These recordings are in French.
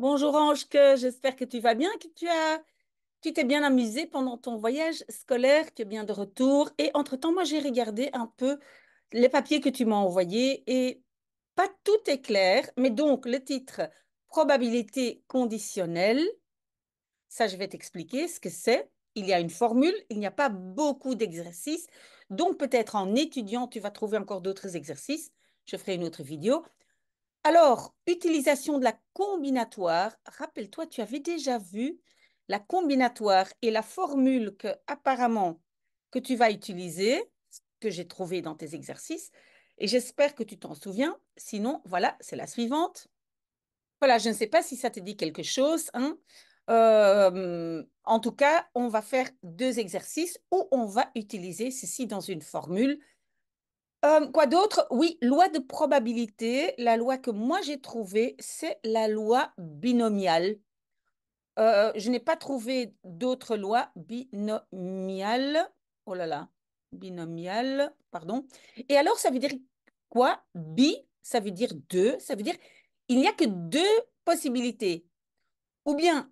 Bonjour Ange, j'espère que tu vas bien, que tu as tu t'es bien amusé pendant ton voyage scolaire, tu es bien de retour. Et entre-temps, moi, j'ai regardé un peu les papiers que tu m'as envoyés et pas tout est clair, mais donc le titre probabilité conditionnelle, ça, je vais t'expliquer ce que c'est. Il y a une formule, il n'y a pas beaucoup d'exercices, donc peut-être en étudiant, tu vas trouver encore d'autres exercices. Je ferai une autre vidéo. Alors, utilisation de la combinatoire. Rappelle-toi, tu avais déjà vu la combinatoire et la formule que apparemment que tu vas utiliser, que j'ai trouvée dans tes exercices, et j'espère que tu t'en souviens. Sinon, voilà, c'est la suivante. Voilà, je ne sais pas si ça te dit quelque chose. Hein. Euh, en tout cas, on va faire deux exercices où on va utiliser ceci dans une formule euh, quoi d'autre Oui, loi de probabilité. La loi que moi j'ai trouvée, c'est la loi binomiale. Euh, je n'ai pas trouvé d'autres lois binomiales. Oh là là, binomiale, pardon. Et alors, ça veut dire quoi Bi, ça veut dire deux. Ça veut dire il n'y a que deux possibilités. Ou bien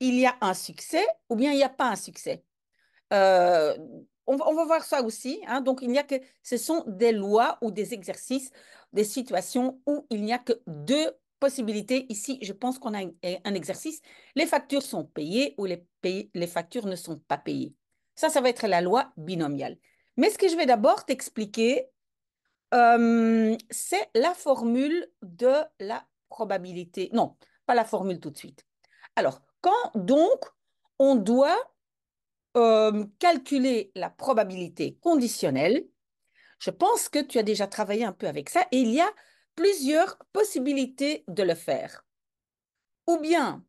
il y a un succès, ou bien il n'y a pas un succès. Euh, on va, voir ça aussi. Hein. Donc, il n'y a que, ce sont des lois ou des exercices, des situations où il n'y a que deux possibilités. Ici, je pense qu'on a un, exercice. Les factures sont payées ou les, factures ne sont pas payées. Ça, ça va être la loi binomiale. Mais ce que je vais d'abord t'expliquer, euh, c'est la formule de la probabilité. Non, pas la formule tout de suite. Alors, quand donc on doit euh, calculer la probabilité conditionnelle. Je pense que tu as déjà travaillé un peu avec ça et il y a plusieurs possibilités de le faire. Ou bien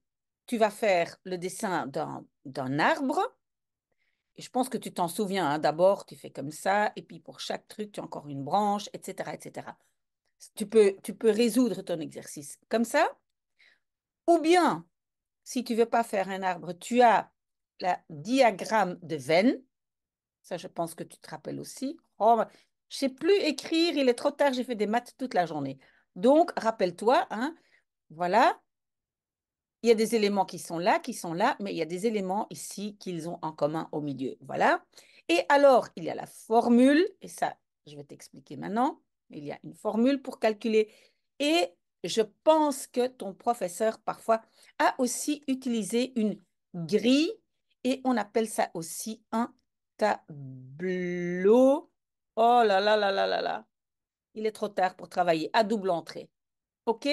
tu vas faire le dessin d'un arbre. Et je pense que tu t'en souviens. Hein. D'abord, tu fais comme ça, et puis pour chaque truc, tu as encore une branche, etc. etc. Tu, peux, tu peux résoudre ton exercice comme ça. Ou bien, si tu veux pas faire un arbre, tu as la diagramme de Venn. Ça, je pense que tu te rappelles aussi. Oh, je sais plus écrire, il est trop tard, j'ai fait des maths toute la journée. Donc, rappelle-toi, hein, voilà, il y a des éléments qui sont là, qui sont là, mais il y a des éléments ici qu'ils ont en commun au milieu. Voilà. Et alors, il y a la formule, et ça, je vais t'expliquer maintenant. Il y a une formule pour calculer. Et je pense que ton professeur, parfois, a aussi utilisé une grille et on appelle ça aussi un tableau. Oh là là là là là là. Il est trop tard pour travailler à double entrée. OK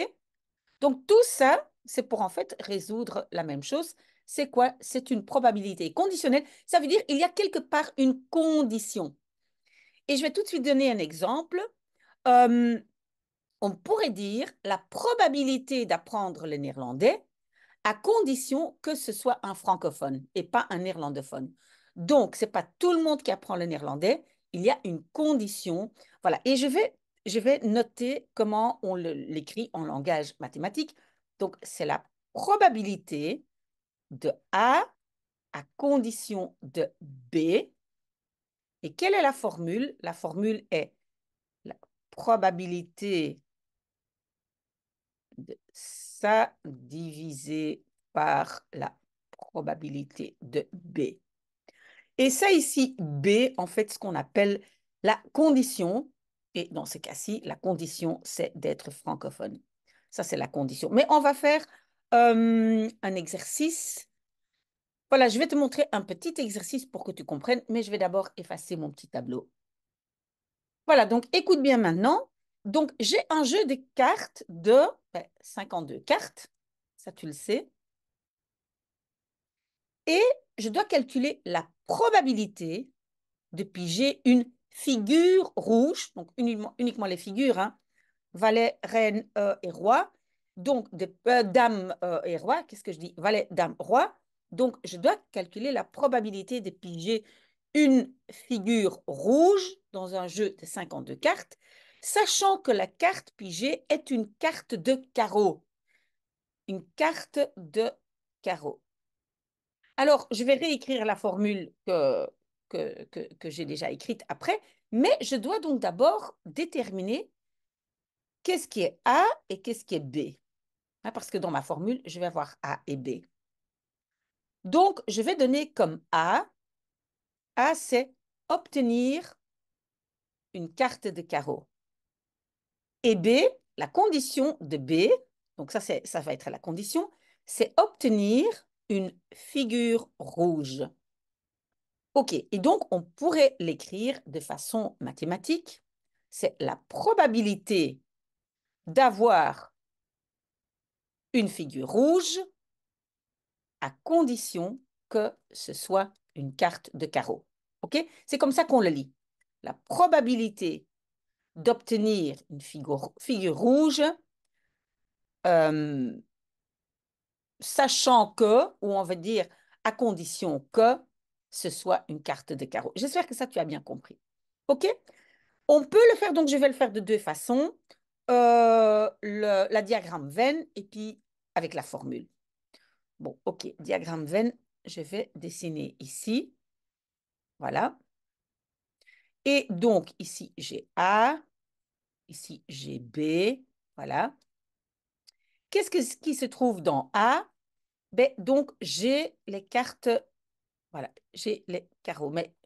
Donc tout ça, c'est pour en fait résoudre la même chose. C'est quoi C'est une probabilité conditionnelle. Ça veut dire qu'il y a quelque part une condition. Et je vais tout de suite donner un exemple. Hum, on pourrait dire la probabilité d'apprendre le néerlandais à condition que ce soit un francophone et pas un néerlandophone. Donc, ce n'est pas tout le monde qui apprend le néerlandais, il y a une condition. Voilà, et je vais, je vais noter comment on l'écrit en langage mathématique. Donc, c'est la probabilité de A à condition de B. Et quelle est la formule La formule est la probabilité de C ça divisé par la probabilité de B. Et ça ici, B, en fait, ce qu'on appelle la condition, et dans ce cas-ci, la condition, c'est d'être francophone. Ça, c'est la condition. Mais on va faire euh, un exercice. Voilà, je vais te montrer un petit exercice pour que tu comprennes, mais je vais d'abord effacer mon petit tableau. Voilà, donc écoute bien maintenant. Donc, j'ai un jeu de cartes de 52 cartes, ça tu le sais. Et je dois calculer la probabilité de piger une figure rouge, donc uniquement, les figures, hein, valet, reine euh, et roi, donc de, euh, dame euh, et roi, qu'est-ce que je dis Valet, dame, roi. Donc je dois calculer la probabilité de piger une figure rouge dans un jeu de 52 cartes sachant que la carte pigée est une carte de carreau. Une carte de carreau. Alors, je vais réécrire la formule que, que, j'ai déjà écrite après, mais je dois donc d'abord déterminer qu'est-ce qui est A et qu'est-ce qui est B. Hein, parce que dans ma formule, je vais avoir A et B. Donc, je vais donner comme A, A c'est obtenir une carte de carreau. Et B, la condition de B, donc ça, ça va être la condition, c'est obtenir une figure rouge. OK, et donc on pourrait l'écrire de façon mathématique. C'est la probabilité d'avoir une figure rouge à condition que ce soit une carte de carreau. OK C'est comme ça qu'on le lit. La probabilité d'obtenir une figure, rouge, euh, sachant que, ou on va dire à condition que, ce soit une carte de carreau. J'espère que ça, tu as bien compris. OK On peut le faire, donc je vais le faire de deux façons. Euh, le, la diagramme veine et puis avec la formule. Bon, OK, diagramme veine, je vais dessiner ici. Voilà. Et donc, ici, j'ai A, ici, j'ai B, voilà. Qu'est-ce qui se trouve dans A ben, Donc, j'ai les cartes, voilà, j'ai les carreaux, mais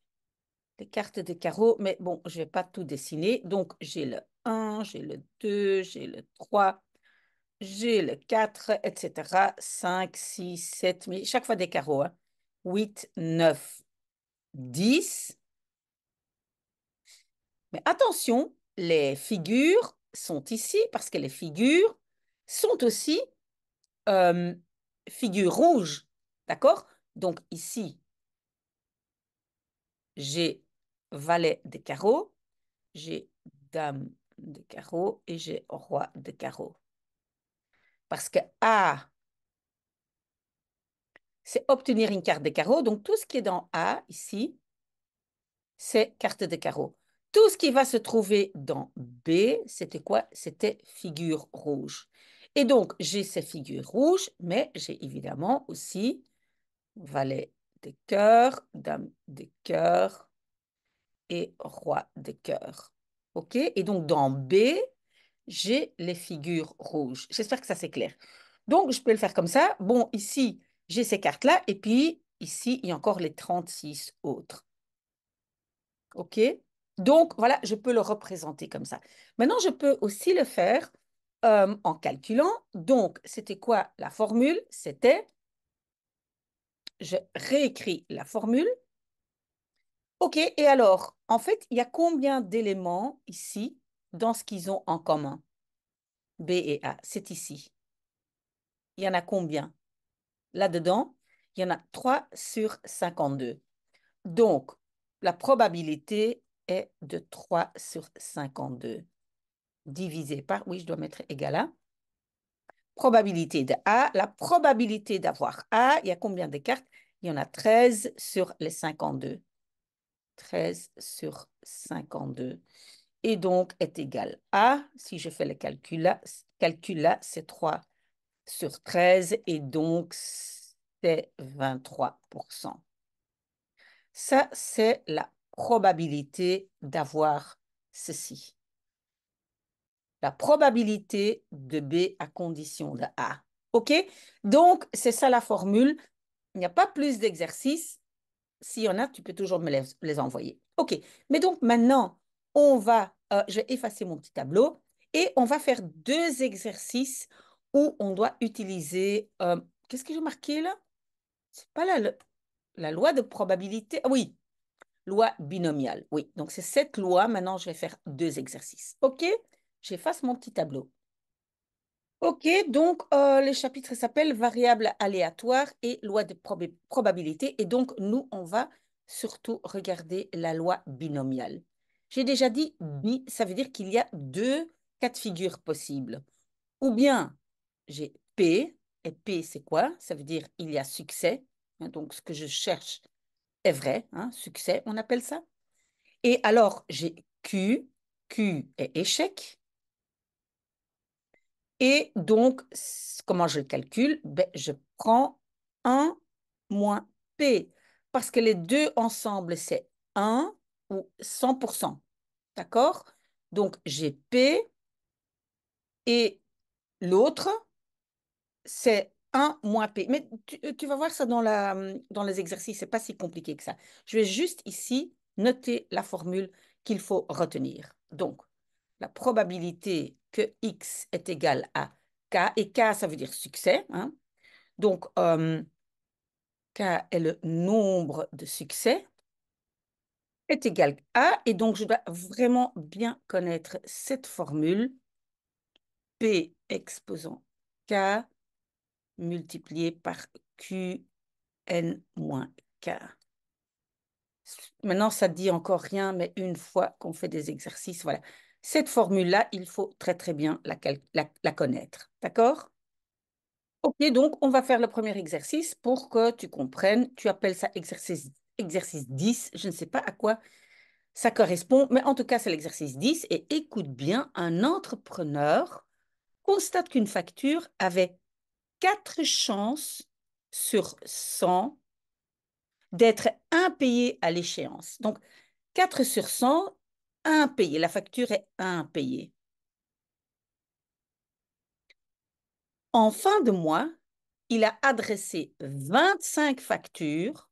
les cartes de carreaux, mais bon, je ne vais pas tout dessiner. Donc, j'ai le 1, j'ai le 2, j'ai le 3, j'ai le 4, etc. 5, 6, 7, mais chaque fois des carreaux. 8, 9, 10. Mais attention, les figures sont ici parce que les figures sont aussi figures rouges. D'accord Donc ici, j'ai valet de carreau, j'ai dame de carreau et j'ai roi de carreau. Parce que A, c'est obtenir une carte de carreau. Donc tout ce qui est dans A ici, c'est carte de carreau. Tout ce qui va se trouver dans B, c'était quoi C'était figure rouge. Et donc, j'ai ces figures rouges, mais j'ai évidemment aussi valet des cœurs, dame des cœurs et roi des cœurs. OK Et donc, dans B, j'ai les figures rouges. J'espère que ça c'est clair. Donc, je peux le faire comme ça. Bon, ici, j'ai ces cartes-là. Et puis, ici, il y a encore les 36 autres. OK donc, voilà, je peux le représenter comme ça. Maintenant, je peux aussi le faire euh, en calculant. Donc, c'était quoi la formule C'était, je réécris la formule. OK, et alors, en fait, il y a combien d'éléments ici dans ce qu'ils ont en commun B et A, c'est ici. Il y en a combien Là-dedans, il y en a 3 sur 52. Donc, la probabilité est de 3 sur 52. Divisé par, oui, je dois mettre égal à. Probabilité de A, la probabilité d'avoir A, il y a combien de cartes Il y en a 13 sur les 52. 13 sur 52. Et donc, est égal à, si je fais le calcul là, là c'est 3 sur 13 et donc c'est 23%. Ça, c'est la probabilité d'avoir ceci. La probabilité de B à condition de A. OK Donc, c'est ça la formule. Il n'y a pas plus d'exercices. S'il y en a, tu peux toujours me les, envoyer. OK. Mais donc, maintenant, on va, euh, je vais effacer mon petit tableau et on va faire deux exercices où on doit utiliser, euh, qu'est-ce que j'ai marqué là C'est pas la, la loi de probabilité. Ah oui, loi binomiale. Oui, donc c'est cette loi. Maintenant, je vais faire deux exercices. OK J'efface mon petit tableau. OK, donc euh, les chapitres s'appellent variables aléatoires et loi de probabilité. Et donc, nous, on va surtout regarder la loi binomiale. J'ai déjà dit bi, ça veut dire qu'il y a deux cas de figure possibles. Ou bien j'ai P, et P c'est quoi Ça veut dire il y a succès, hein, donc ce que je cherche est vrai, hein, succès, on appelle ça. Et alors, j'ai Q, Q est échec. Et donc, comment je le calcule ben, Je prends 1 moins P, parce que les deux ensemble, c'est 1 ou 100%. D'accord Donc, j'ai P et l'autre, c'est 1 moins P. Mais euh, tu, vas voir ça dans, la, hum, dans les exercices, c'est pas si compliqué que ça. Je vais juste ici noter la formule qu'il faut retenir. Donc, la probabilité que X est égal à K, et K, ça veut dire succès. Hein. Donc, hum, K est le nombre de succès, est égal à, et donc je dois vraiment bien connaître cette formule, P exposant K multiplié par Qn-K. Maintenant, ça ne dit encore rien, mais une fois qu'on fait des exercices, voilà. Cette formule-là, il faut très très bien la, connaître, d'accord Ok, donc on va faire le premier exercice pour que tu comprennes. Tu appelles ça exercice, exercice 10, je ne sais pas à quoi ça correspond, mais en tout cas, c'est l'exercice 10. Et écoute bien, un entrepreneur constate qu'une facture avait 4 chances sur 100 d'être impayé à l'échéance. Donc, 4 sur 100, impayé. La facture est impayée. En fin de mois, il a adressé 25 factures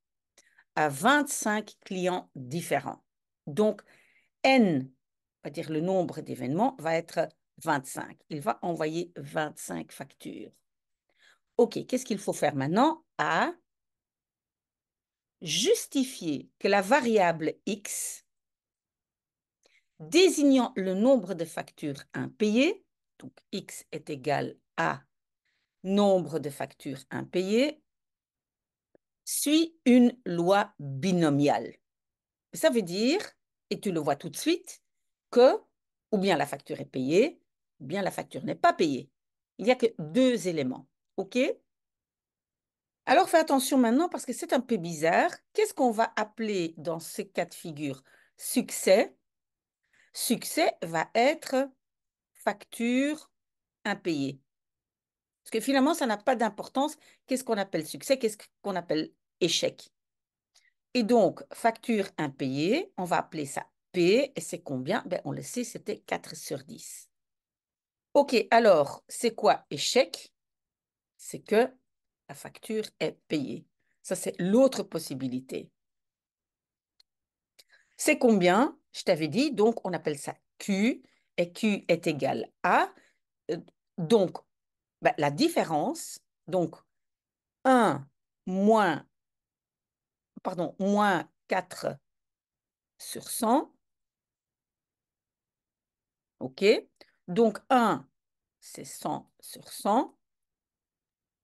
à 25 clients différents. Donc, N, on va dire le nombre d'événements, va être 25. Il va envoyer 25 factures. OK, qu'est-ce qu'il faut faire maintenant À Justifier que la variable X mmh. désignant le nombre de factures impayées, donc X est égal à nombre de factures impayées, suit une loi binomiale. Ça veut dire, et tu le vois tout de suite, que ou bien la facture est payée, ou bien la facture n'est pas payée. Il n'y a que mmh. deux éléments. OK Alors fais attention maintenant parce que c'est un peu bizarre. Qu'est-ce qu'on va appeler dans ces cas de figure Succès. Succès va être facture impayée. Parce que finalement, ça n'a pas d'importance. Qu'est-ce qu'on appelle succès Qu'est-ce qu'on appelle échec Et donc, facture impayée, on va appeler ça P. Et c'est combien ben, On le sait, c'était 4 sur 10. OK, alors, c'est quoi échec c'est que la facture est payée. Ça, c'est l'autre possibilité. C'est combien Je t'avais dit, donc on appelle ça Q, et Q est égal à. Euh, donc, bah, la différence, donc 1 moins, pardon, moins 4 sur 100. OK Donc 1, c'est 100 sur 100.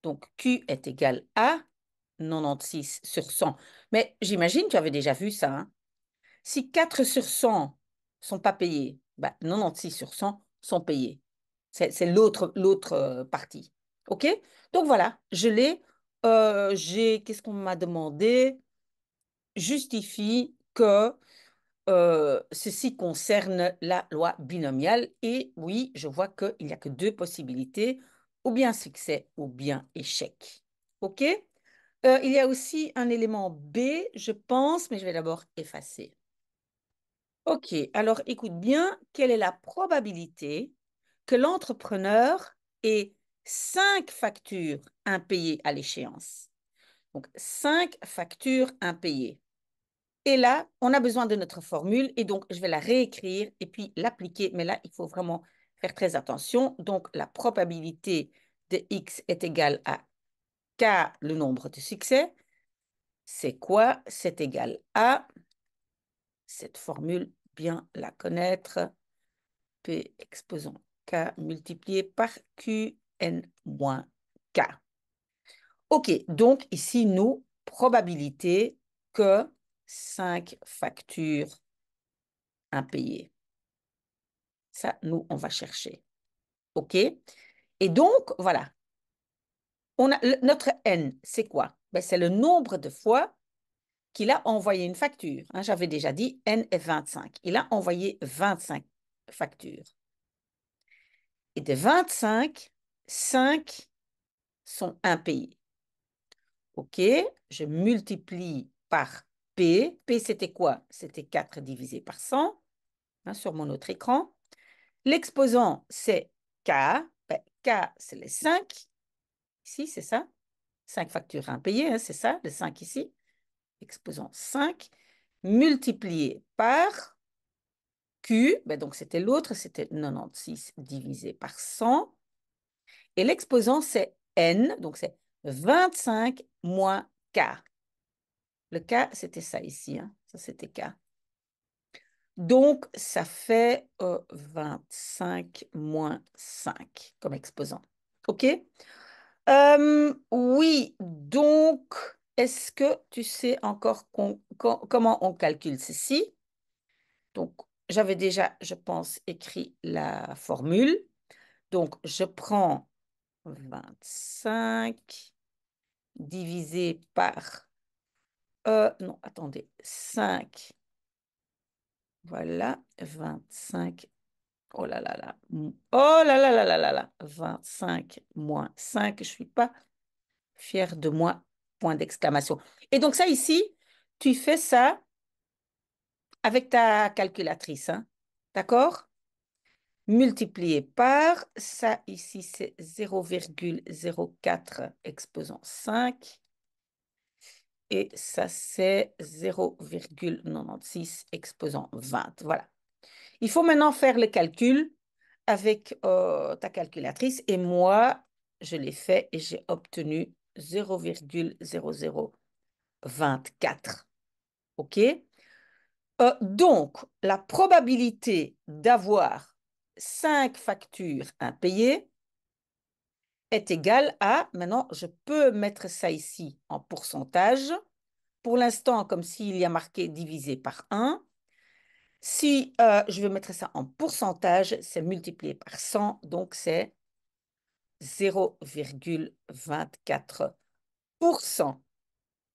Donc, Q est égal à 96 sur 100. Mais j'imagine que tu avais déjà vu ça. Hein. Si 4 sur 100 sont pas payés, 96 bah, sur 100 sont payés. C'est l'autre euh, partie. OK Donc voilà, je l'ai. Euh, j'ai, qu'est-ce qu'on m'a demandé Justifie que euh, ceci concerne la loi binomiale. Et oui, je vois qu'il n'y a que deux possibilités ou bien succès ou bien échec. OK euh, Il y a aussi un élément B, je pense, mais je vais d'abord effacer. OK, alors écoute bien, quelle est la probabilité que l'entrepreneur ait cinq factures impayées à l'échéance Donc, cinq factures impayées. Et là, on a besoin de notre formule et donc je vais la réécrire et puis l'appliquer. Mais là, il faut vraiment faire très attention. Donc, la probabilité de x est égale à k, le nombre de succès. C'est quoi C'est égal à cette formule, bien la connaître, p exposant k multiplié par qn moins k. OK, donc ici, nous, probabilité que 5 factures impayées. Ça, nous, on va chercher. OK Et donc, voilà. On notre N, c'est quoi ben, C'est le nombre de fois qu'il a envoyé une facture. Hein, j'avais déjà dit N est 25. Il a envoyé 25 factures. Et de 25, 5 sont impayés. OK Je multiplie par P. P, c'était quoi C'était 4 divisé par 100 hein, sur mon autre écran. L'exposant, c'est K. Ben, K, c'est les 5. Ici, c'est ça. 5 factures impayées, hein, c'est ça, les 5 ici. Exposant 5, multiplié par Q. Ben, donc, c'était l'autre, c'était 96 divisé par 100. Et l'exposant, c'est N, donc c'est 25 moins K. Le K, c'était ça ici, hein, ça c'était K. Donc, ça fait 25 euh, moins 5 comme exposant. OK Oui, donc, est-ce que tu sais encore comment on calcule ceci Donc, j'avais déjà, je pense, écrit la formule. Donc, je prends 25 divisé par... Euh, non, attendez, 5 voilà, 25. Oh là là là. Oh là là là là là là. 25 moins 5. Je ne suis pas fière de moi. Point d'exclamation. Et donc ça ici, tu fais ça avec ta calculatrice. Hein, d'accord Multiplié par, ça ici c'est 0,04 exposant 5 et ça c'est 0,96 exposant 20. Voilà. Il faut maintenant faire le calcul avec euh, ta calculatrice et moi, je l'ai fait et j'ai obtenu 0,0024. OK euh, Donc, la probabilité d'avoir 5 factures impayées est égal à, maintenant je peux mettre ça ici en pourcentage, pour l'instant comme s'il y a marqué divisé par 1. Si euh, je veux mettre ça en pourcentage, c'est multiplié par 100, donc c'est 0,24%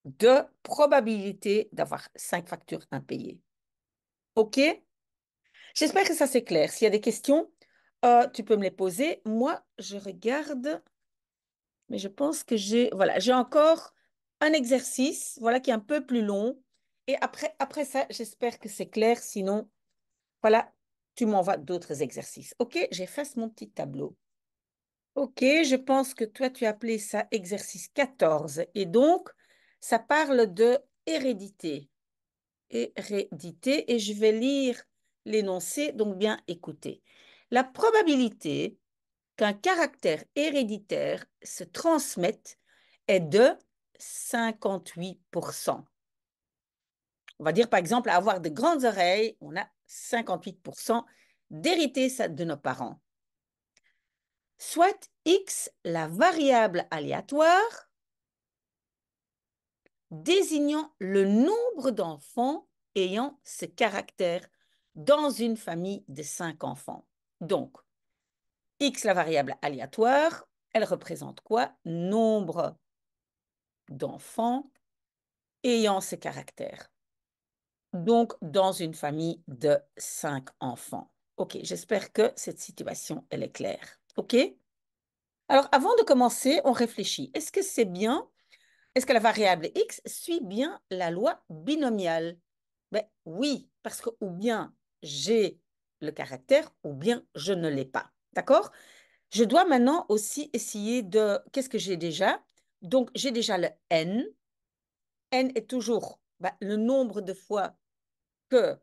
de probabilité d'avoir cinq factures impayées. OK J'espère que ça c'est clair. S'il y a des questions, Oh, tu peux me les poser. Moi, je regarde, mais je pense que j'ai, voilà, j'ai encore un exercice, voilà, qui est un peu plus long. Et après, après ça, j'espère que c'est clair. Sinon, voilà, tu m'envoies d'autres exercices. OK, j'efface mon petit tableau. OK, je pense que toi, tu as appelé ça exercice 14. Et donc, ça parle de hérédité. Hérédité. Et je vais lire l'énoncé, donc bien écouter la probabilité qu'un caractère héréditaire se transmette est de 58%. On va dire par exemple, avoir de grandes oreilles, on a 58% d'hériter de nos parents. Soit x, la variable aléatoire, désignant le nombre d'enfants ayant ce caractère dans une famille de cinq enfants. Donc, x, la variable aléatoire, elle représente quoi Nombre d'enfants ayant ces caractères. Mm. Donc, dans une famille de cinq enfants. OK, j'espère que cette situation, elle est claire. OK Alors, avant de commencer, on réfléchit. Est-ce que c'est bien Est-ce que la variable x suit bien la loi binomiale Ben oui, parce que ou bien j'ai le caractère ou bien je ne l'ai pas. D'accord Je dois maintenant aussi essayer de... Qu'est-ce que j'ai déjà Donc, j'ai déjà le n. n est toujours bah, le nombre de fois que,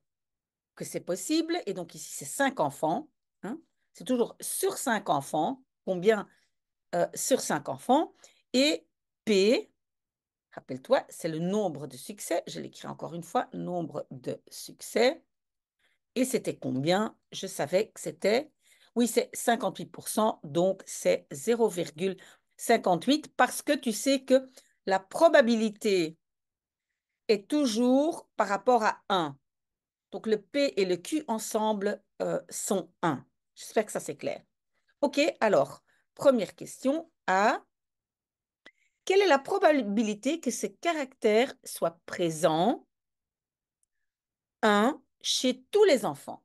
que c'est possible. Et donc, ici, c'est cinq enfants. Hein. c'est toujours sur cinq enfants. Combien euh, sur cinq enfants Et P, rappelle-toi, c'est le nombre de succès. Je l'écris encore une fois, nombre de succès. Et c'était combien Je savais que c'était, oui, c'est 58%, donc c'est 0,58 parce que tu sais que la probabilité est toujours par rapport à 1. Donc le P et le Q ensemble euh, sont 1. J'espère que ça c'est clair. OK, alors, première question A. Quelle est la probabilité que ce caractère soit présent 1 chez tous les enfants.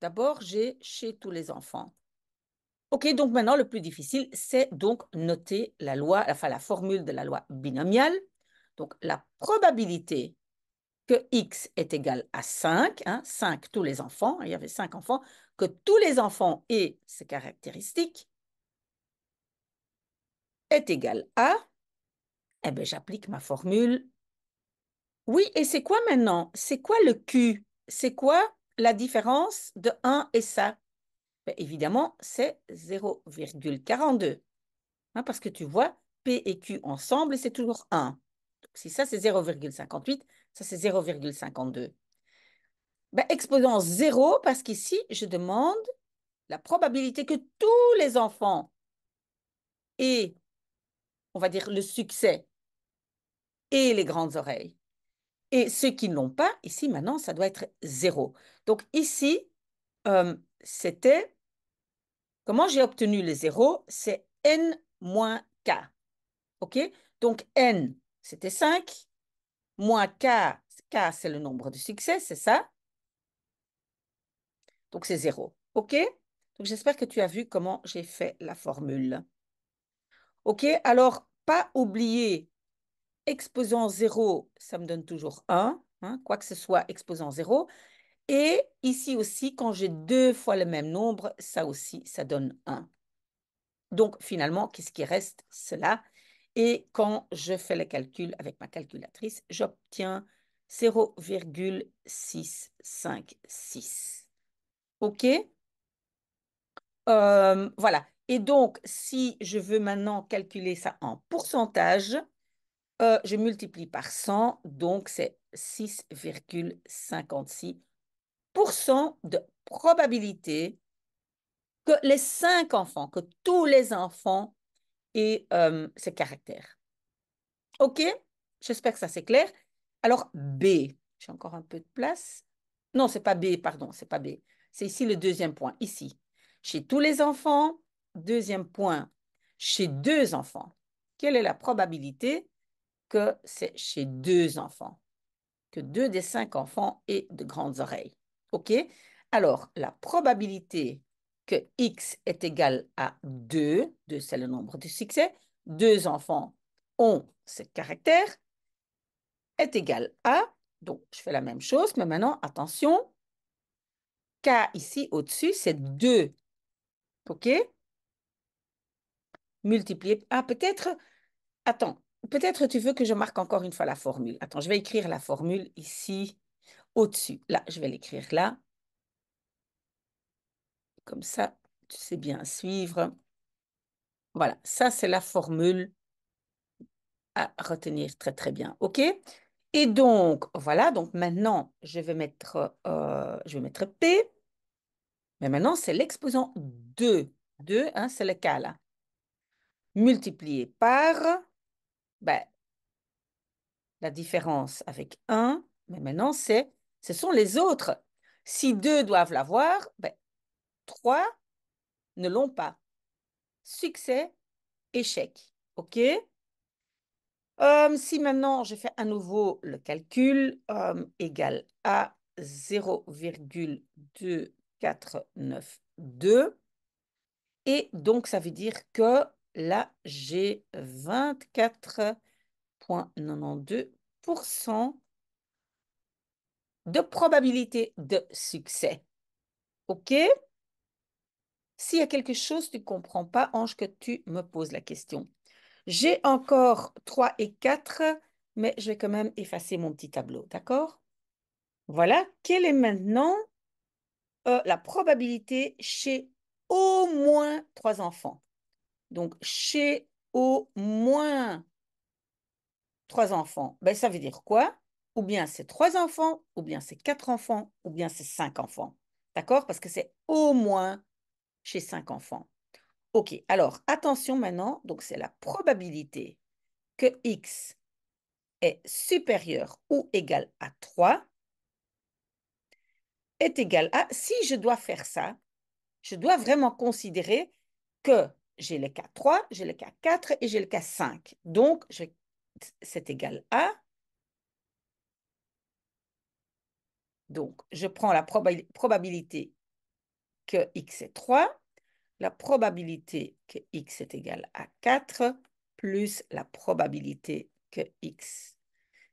D'abord, j'ai chez tous les enfants. OK, donc maintenant, le plus difficile, c'est donc noter la loi, enfin la formule de la loi binomiale. Donc, la probabilité que x est égal à 5, hein, 5 tous les enfants, il y avait 5 enfants, que tous les enfants aient ces caractéristiques, est égal à, eh bien, j'applique ma formule. Oui, et c'est quoi maintenant C'est quoi le Q c'est quoi la différence de 1 et ça ben, Évidemment, c'est 0,42. Hein, parce que tu vois, P et Q ensemble, c'est toujours 1. Donc, si ça, c'est 0,58, ça, c'est 0,52. Ben, exposant 0, parce qu'ici, je demande la probabilité que tous les enfants aient, on va dire, le succès et les grandes oreilles. Et ceux qui ne l'ont pas, ici maintenant, ça doit être 0. Donc ici, euh, c'était, comment j'ai obtenu le 0 C'est n moins k. OK Donc n, c'était 5, moins k, k c'est le nombre de succès, c'est ça Donc c'est 0. OK Donc j'espère que tu as vu comment j'ai fait la formule. OK Alors, pas oublier exposant 0, ça me donne toujours 1, hein, quoi que ce soit exposant 0. Et ici aussi, quand j'ai deux fois le même nombre, ça aussi, ça donne 1. Donc finalement, qu'est-ce qui reste Cela. Et quand je fais le calcul avec ma calculatrice, j'obtiens 0,656. OK euh, Voilà. Et donc, si je veux maintenant calculer ça en pourcentage, euh, je multiplie par 100, donc c'est 6,56% de probabilité que les cinq enfants, que tous les enfants aient euh, ce caractère. OK J'espère que ça c'est clair. Alors, B. J'ai encore un peu de place. Non, c'est pas B, pardon, c'est pas B. C'est ici le deuxième point, ici. Chez tous les enfants, deuxième point, chez deux enfants. Quelle est la probabilité que c'est chez deux enfants, que deux des cinq enfants aient de grandes oreilles. OK Alors, la probabilité que x est égal à 2, 2 c'est le nombre de succès, deux enfants ont ce caractère, est égal à, donc je fais la même chose, mais maintenant, attention, K ici au-dessus, c'est 2. OK Multiplié. par ah, peut-être, attends, peut-être tu veux que je marque encore une fois la formule. Attends, je vais écrire la formule ici, au-dessus. Là, je vais l'écrire là. Comme ça, tu sais bien suivre. Voilà, ça c'est la formule à retenir très très bien. OK Et donc, voilà, donc maintenant, je vais mettre, euh, je vais mettre P. Mais maintenant, c'est l'exposant 2. 2, hein, c'est le cas là. Multiplié par ben, la différence avec 1, mais maintenant, c'est ce sont les autres. Si 2 doivent l'avoir, ben, 3 ne l'ont pas. Succès, échec. OK hum, Si maintenant, je fais à nouveau le calcul, hum, égal à 0,2492. Et donc, ça veut dire que là, j'ai 24,92% de probabilité de succès. OK S'il y a quelque chose que tu ne comprends pas, Ange, que tu me poses la question. J'ai encore 3 et 4, mais je vais quand même effacer mon petit tableau, d'accord Voilà, quelle est maintenant euh, la probabilité chez au moins 3 enfants donc, chez au moins trois enfants, ben, ça veut dire quoi Ou bien c'est trois enfants, ou bien c'est quatre enfants, ou bien c'est cinq enfants. D'accord Parce que c'est au moins chez cinq enfants. OK, alors attention maintenant, donc c'est la probabilité que x est supérieur ou égal à 3 est égal à, si je dois faire ça, je dois vraiment considérer que j'ai le cas 3, j'ai le cas 4 et j'ai le cas 5. Donc, c'est égal à... Donc, je prends la probabilité que x est 3, la probabilité que x est égal à 4, plus la probabilité que x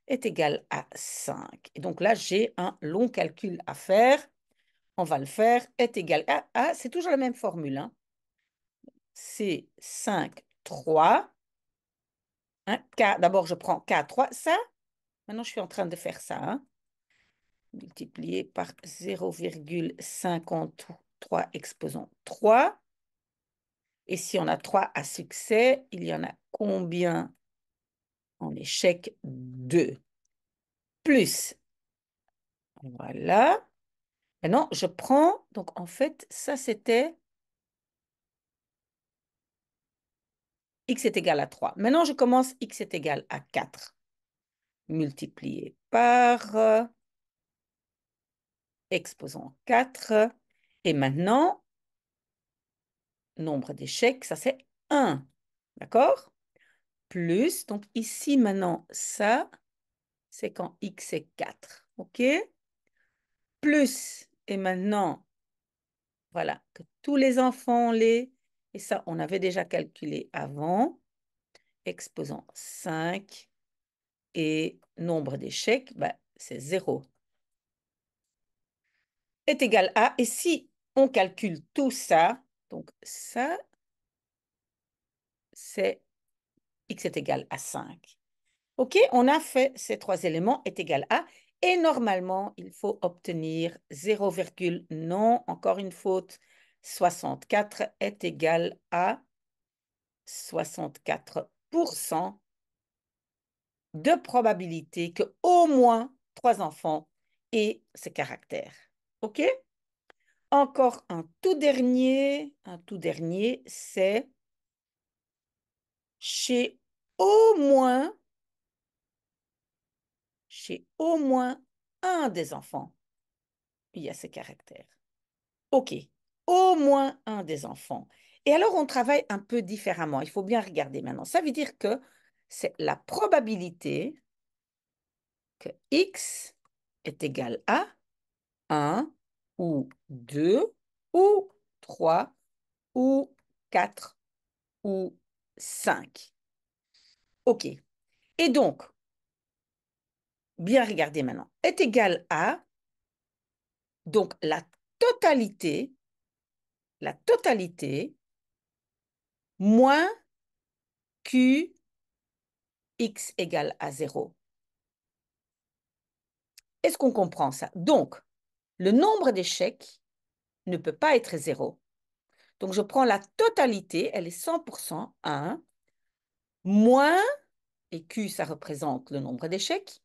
est égal à 5. Et donc là, j'ai un long calcul à faire. On va le faire. Est égal à... à c'est toujours la même formule. Hein c'est 5, 3. Hein, D'abord, je prends k 3. Ça, maintenant, je suis en train de faire ça. Hein? Multiplié par 0,53 exposant 3. Et si on a 3 à succès, il y en a combien en échec 2 Plus. Voilà. Maintenant, je prends, donc en fait, ça c'était x est égal à 3. Maintenant, je commence x est égal à 4. Multiplié par euh, exposant 4. Et maintenant, nombre d'échecs, ça c'est 1. D'accord Plus, donc ici maintenant, ça, c'est quand x est 4. OK Plus, et maintenant, voilà, que tous les enfants les et ça, on avait déjà calculé avant. Exposant 5 et nombre d'échecs, bah, c'est 0. Est égal à, et si on calcule tout ça, donc ça, c'est x est égal à 5. OK, on a fait ces trois éléments est égal à, et normalement, il faut obtenir 0, non, encore une faute, 64 est égal à 64% de probabilité que au moins trois enfants aient ce caractère. OK Encore un tout dernier, un tout dernier, c'est chez au moins chez au moins un des enfants, il y a ce caractère. OK au moins un des enfants. Et alors, on travaille un peu différemment. Il faut bien regarder maintenant. Ça veut dire que c'est la probabilité que x est égal à 1 ou 2 ou 3 ou 4 ou 5. OK. Et donc, bien regarder maintenant, est égal à, donc la totalité la totalité moins Q x égale à 0. Est-ce qu'on comprend ça Donc, le nombre d'échecs ne peut pas être zéro. Donc, je prends la totalité, elle est 100%, 1, moins, et Q, ça représente le nombre d'échecs.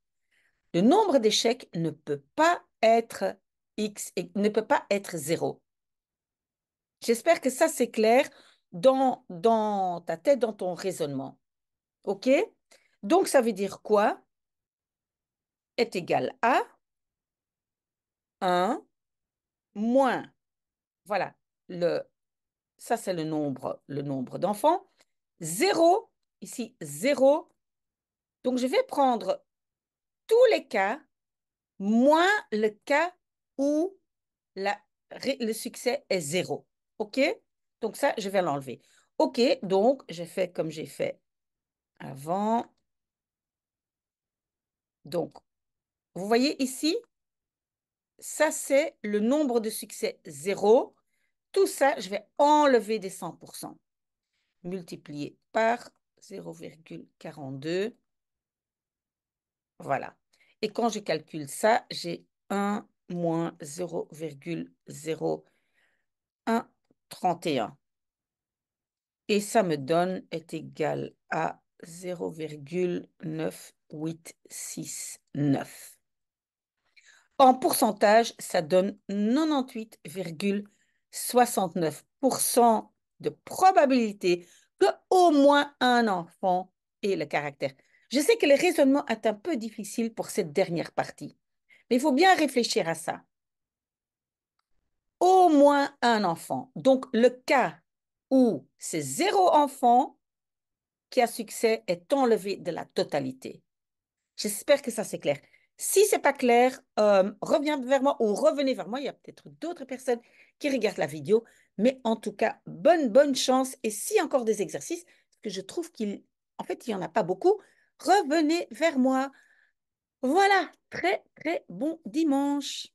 Le nombre d'échecs ne peut pas être x, ne peut pas être 0. J'espère que ça, c'est clair dans, dans ta tête, dans ton raisonnement. OK Donc, ça veut dire quoi Est égal à 1 moins, voilà, le, ça c'est le nombre, le nombre d'enfants, 0, ici 0. Donc, je vais prendre tous les cas, moins le cas où la, le succès est 0. OK Donc ça, je vais l'enlever. OK, donc j'ai fait comme j'ai fait avant. Donc, vous voyez ici, ça c'est le nombre de succès 0. Tout ça, je vais enlever des 100%. Multiplié par 0,42. Voilà. Et quand je calcule ça, j'ai 1 moins 0,01 31. Et ça me donne est égal à 0,9869. En pourcentage, ça donne 98,69% de probabilité que au moins un enfant ait le caractère. Je sais que le raisonnement est un peu difficile pour cette dernière partie, mais il faut bien réfléchir à ça au moins un enfant. Donc, le cas où c'est zéro enfant qui a succès est enlevé de la totalité. J'espère que ça c'est clair. Si c'est pas clair, euh, reviens vers moi ou revenez vers moi. Il y a peut-être d'autres personnes qui regardent la vidéo, mais en tout cas, bonne bonne chance. Et si encore des exercices, parce que je trouve qu'il, en fait, il n'y en a pas beaucoup, revenez vers moi. Voilà, très très bon dimanche.